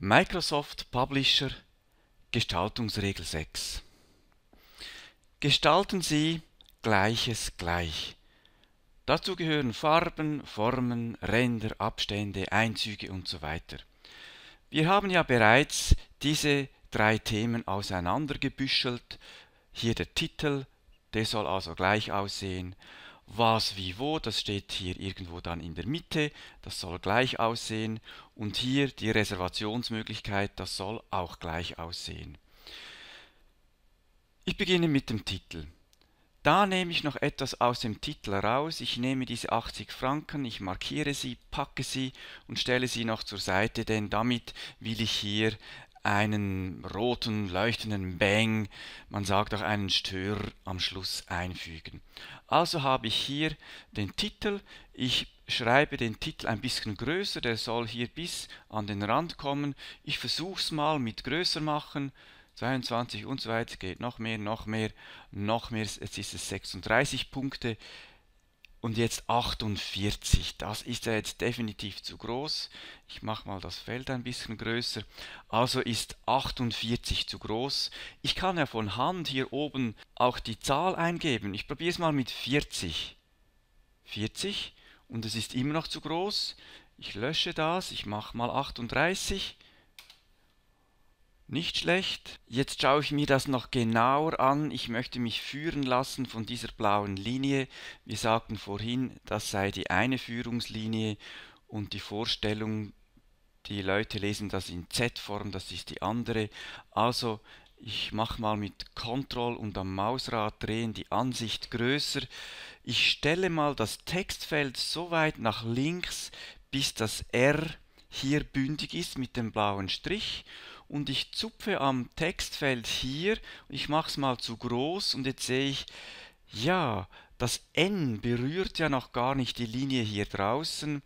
Microsoft Publisher Gestaltungsregel 6 Gestalten Sie Gleiches gleich. Dazu gehören Farben, Formen, Ränder, Abstände, Einzüge und so weiter. Wir haben ja bereits diese drei Themen auseinandergebüschelt. Hier der Titel, der soll also gleich aussehen was wie wo, das steht hier irgendwo dann in der Mitte, das soll gleich aussehen und hier die Reservationsmöglichkeit, das soll auch gleich aussehen. Ich beginne mit dem Titel. Da nehme ich noch etwas aus dem Titel raus, ich nehme diese 80 Franken, ich markiere sie, packe sie und stelle sie noch zur Seite, denn damit will ich hier einen roten leuchtenden Bang, man sagt auch einen Stör am Schluss einfügen. Also habe ich hier den Titel, ich schreibe den Titel ein bisschen größer, der soll hier bis an den Rand kommen. Ich versuche es mal mit größer machen, 22 und so weiter, geht noch mehr, noch mehr, noch mehr, jetzt ist es 36 Punkte und jetzt 48. Das ist ja jetzt definitiv zu groß. Ich mache mal das Feld ein bisschen größer. Also ist 48 zu groß. Ich kann ja von Hand hier oben auch die Zahl eingeben. Ich probiere es mal mit 40. 40 und es ist immer noch zu groß. Ich lösche das. Ich mache mal 38. Nicht schlecht. Jetzt schaue ich mir das noch genauer an. Ich möchte mich führen lassen von dieser blauen Linie. Wir sagten vorhin, das sei die eine Führungslinie und die Vorstellung, die Leute lesen das in Z-Form, das ist die andere. Also ich mache mal mit Ctrl und am Mausrad drehen die Ansicht größer. Ich stelle mal das Textfeld so weit nach links, bis das R hier bündig ist mit dem blauen Strich und ich zupfe am Textfeld hier, ich mache es mal zu groß und jetzt sehe ich, ja, das N berührt ja noch gar nicht die Linie hier draußen.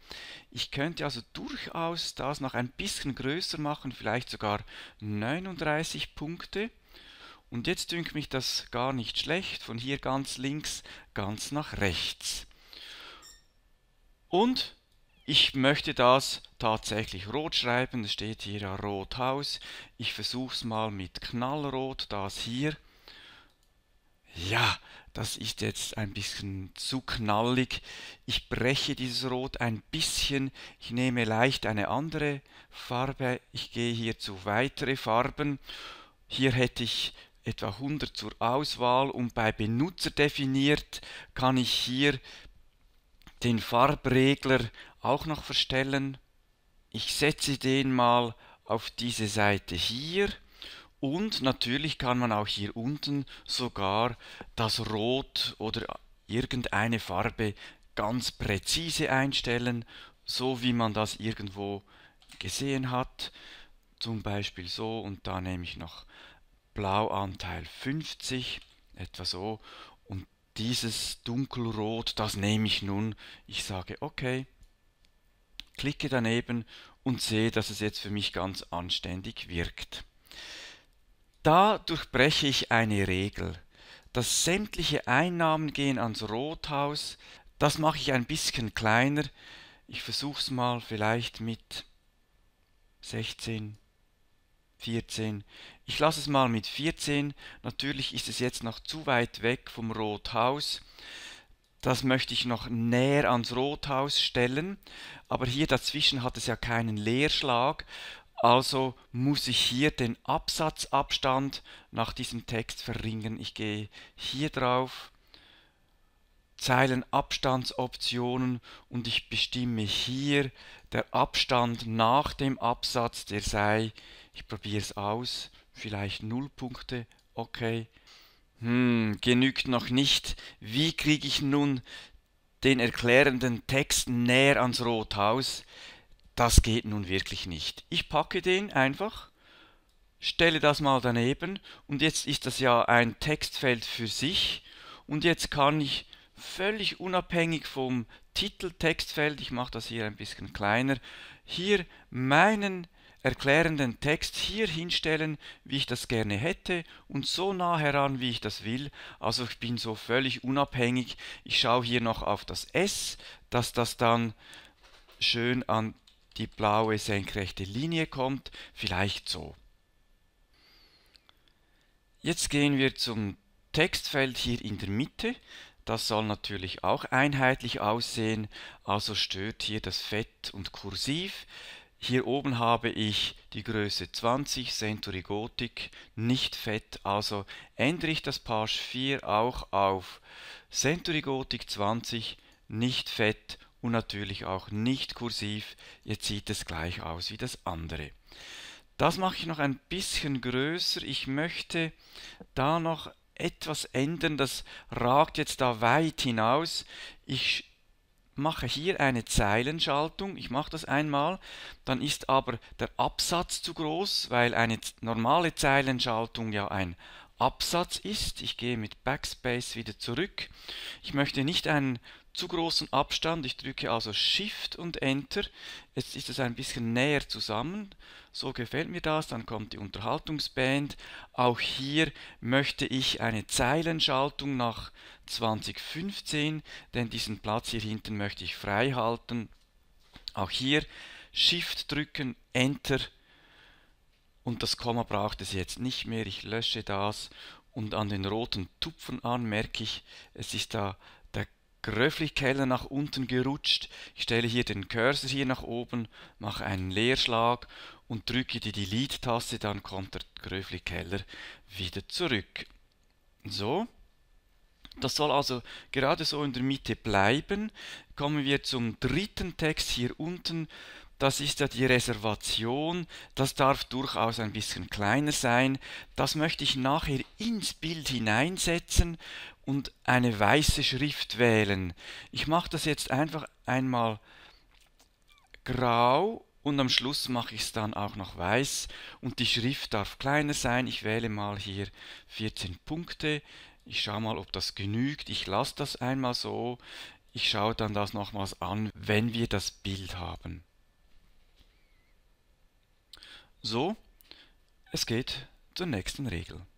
Ich könnte also durchaus das noch ein bisschen größer machen, vielleicht sogar 39 Punkte. Und jetzt dünkt mich das gar nicht schlecht, von hier ganz links, ganz nach rechts. Und ich möchte das tatsächlich rot schreiben, es steht hier ja Rothaus. Ich versuche es mal mit Knallrot, das hier. Ja, das ist jetzt ein bisschen zu knallig. Ich breche dieses Rot ein bisschen. Ich nehme leicht eine andere Farbe. Ich gehe hier zu weitere Farben. Hier hätte ich etwa 100 zur Auswahl und bei Benutzer definiert kann ich hier den Farbregler auch noch verstellen. Ich setze den mal auf diese Seite hier und natürlich kann man auch hier unten sogar das Rot oder irgendeine Farbe ganz präzise einstellen, so wie man das irgendwo gesehen hat. Zum Beispiel so und da nehme ich noch Blauanteil 50, etwa so. Und dieses Dunkelrot, das nehme ich nun. Ich sage okay klicke daneben und sehe, dass es jetzt für mich ganz anständig wirkt. Da durchbreche ich eine Regel. dass sämtliche Einnahmen gehen ans Rothaus. Das mache ich ein bisschen kleiner. Ich versuche es mal vielleicht mit 16, 14. Ich lasse es mal mit 14. Natürlich ist es jetzt noch zu weit weg vom Rothaus. Das möchte ich noch näher ans Rothaus stellen, aber hier dazwischen hat es ja keinen Leerschlag, also muss ich hier den Absatzabstand nach diesem Text verringern. Ich gehe hier drauf, Zeilenabstandsoptionen und ich bestimme hier der Abstand nach dem Absatz, der sei, ich probiere es aus, vielleicht 0 Punkte, okay, hm, genügt noch nicht. Wie kriege ich nun den erklärenden Text näher ans Rothaus? Das geht nun wirklich nicht. Ich packe den einfach, stelle das mal daneben und jetzt ist das ja ein Textfeld für sich und jetzt kann ich völlig unabhängig vom Titeltextfeld, ich mache das hier ein bisschen kleiner, hier meinen erklärenden Text hier hinstellen, wie ich das gerne hätte und so nah heran, wie ich das will. Also ich bin so völlig unabhängig. Ich schaue hier noch auf das S, dass das dann schön an die blaue senkrechte Linie kommt, vielleicht so. Jetzt gehen wir zum Textfeld hier in der Mitte. Das soll natürlich auch einheitlich aussehen, also stört hier das Fett und Kursiv. Hier oben habe ich die Größe 20, Century Gothic, nicht fett, also ändere ich das Page 4 auch auf Century Gothic 20, nicht fett und natürlich auch nicht kursiv. Jetzt sieht es gleich aus wie das andere. Das mache ich noch ein bisschen größer. Ich möchte da noch etwas ändern. Das ragt jetzt da weit hinaus. Ich mache hier eine Zeilenschaltung. Ich mache das einmal. Dann ist aber der Absatz zu groß, weil eine normale Zeilenschaltung ja ein Absatz ist. Ich gehe mit Backspace wieder zurück. Ich möchte nicht einen zu großen Abstand. Ich drücke also Shift und Enter. Jetzt ist es ein bisschen näher zusammen. So gefällt mir das. Dann kommt die Unterhaltungsband. Auch hier möchte ich eine Zeilenschaltung nach 2015, denn diesen Platz hier hinten möchte ich frei halten. Auch hier Shift drücken, Enter. Und das Komma braucht es jetzt nicht mehr. Ich lösche das und an den roten Tupfen an merke ich, es ist da gröflich Keller nach unten gerutscht. Ich stelle hier den Cursor hier nach oben, mache einen Leerschlag und drücke die Delete-Taste, dann kommt der gröflich Keller wieder zurück. So. Das soll also gerade so in der Mitte bleiben. Kommen wir zum dritten Text hier unten. Das ist ja die Reservation. Das darf durchaus ein bisschen kleiner sein. Das möchte ich nachher ins Bild hineinsetzen und eine weiße Schrift wählen. Ich mache das jetzt einfach einmal grau und am Schluss mache ich es dann auch noch weiß und die Schrift darf kleiner sein. Ich wähle mal hier 14 Punkte. Ich schaue mal, ob das genügt. Ich lasse das einmal so. Ich schaue dann das nochmals an, wenn wir das Bild haben. So, es geht zur nächsten Regel.